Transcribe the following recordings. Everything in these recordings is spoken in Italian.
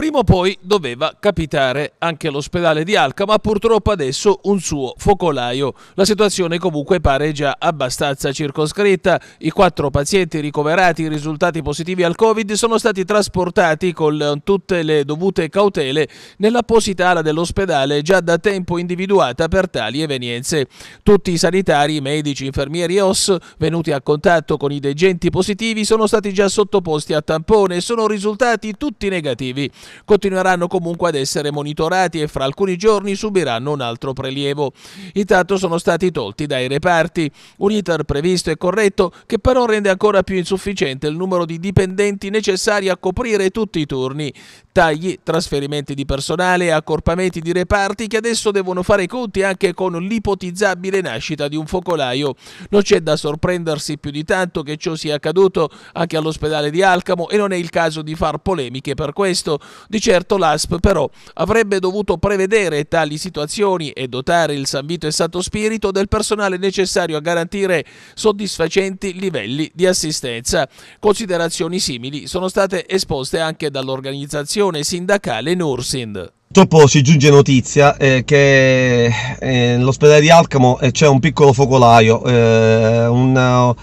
Prima o poi doveva capitare anche l'ospedale di Alca, ma purtroppo adesso un suo focolaio. La situazione comunque pare già abbastanza circoscritta. I quattro pazienti ricoverati risultati positivi al Covid sono stati trasportati con tutte le dovute cautele nell'apposita ala dell'ospedale già da tempo individuata per tali evenienze. Tutti i sanitari, medici, infermieri e OS venuti a contatto con i degenti positivi sono stati già sottoposti a tampone e sono risultati tutti negativi continueranno comunque ad essere monitorati e fra alcuni giorni subiranno un altro prelievo. Intanto sono stati tolti dai reparti, un iter previsto e corretto che però rende ancora più insufficiente il numero di dipendenti necessari a coprire tutti i turni. Tagli, trasferimenti di personale e accorpamenti di reparti che adesso devono fare i conti anche con l'ipotizzabile nascita di un focolaio. Non c'è da sorprendersi più di tanto che ciò sia accaduto anche all'ospedale di Alcamo e non è il caso di far polemiche per questo. Di certo l'ASP però avrebbe dovuto prevedere tali situazioni e dotare il San Vito e Santo Spirito del personale necessario a garantire soddisfacenti livelli di assistenza. Considerazioni simili sono state esposte anche dall'organizzazione sindacale Nursind. Purtroppo ci giunge notizia eh, che eh, nell'ospedale di Alcamo eh, c'è un piccolo focolaio, eh, un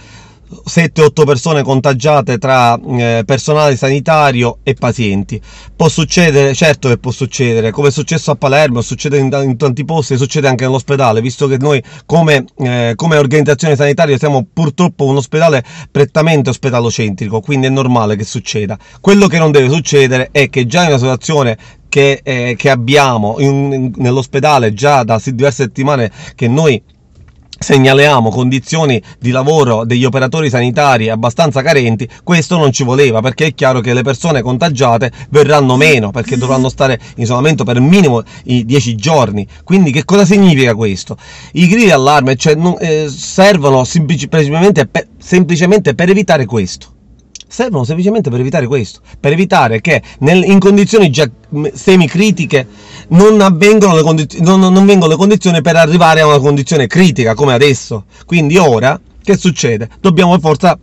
7-8 persone contagiate tra eh, personale sanitario e pazienti. Può succedere, certo che può succedere, come è successo a Palermo, succede in, in tanti posti, succede anche nell'ospedale, visto che noi come, eh, come, organizzazione sanitaria siamo purtroppo un ospedale prettamente ospedalocentrico, quindi è normale che succeda. Quello che non deve succedere è che già in una situazione che, eh, che abbiamo nell'ospedale già da diverse settimane che noi segnaliamo condizioni di lavoro degli operatori sanitari abbastanza carenti, questo non ci voleva perché è chiaro che le persone contagiate verranno meno perché dovranno stare in isolamento per minimo i 10 giorni. Quindi che cosa significa questo? I grilli allarme cioè, non, eh, servono semplicemente per, semplicemente per evitare questo servono semplicemente per evitare questo, per evitare che nel, in condizioni già semicritiche non, non, non vengono le condizioni per arrivare a una condizione critica come adesso. Quindi ora, che succede? Dobbiamo per forza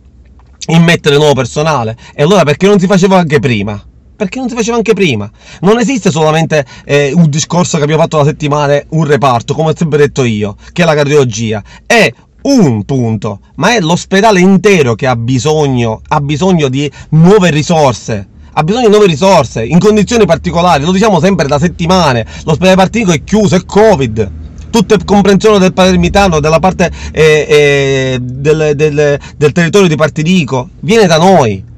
immettere nuovo personale. E allora perché non si faceva anche prima? perché non si faceva anche prima. Non esiste solamente eh, un discorso che abbiamo fatto la settimana, un reparto, come ho sempre detto io, che è la cardiologia. È un punto, ma è l'ospedale intero che ha bisogno, ha bisogno di nuove risorse ha bisogno di nuove risorse, in condizioni particolari, lo diciamo sempre da settimane, l'ospedale Partinco è chiuso, è Covid tutta comprensione del palermitano, della parte eh, eh, del, del, del territorio di Partidico. viene da noi,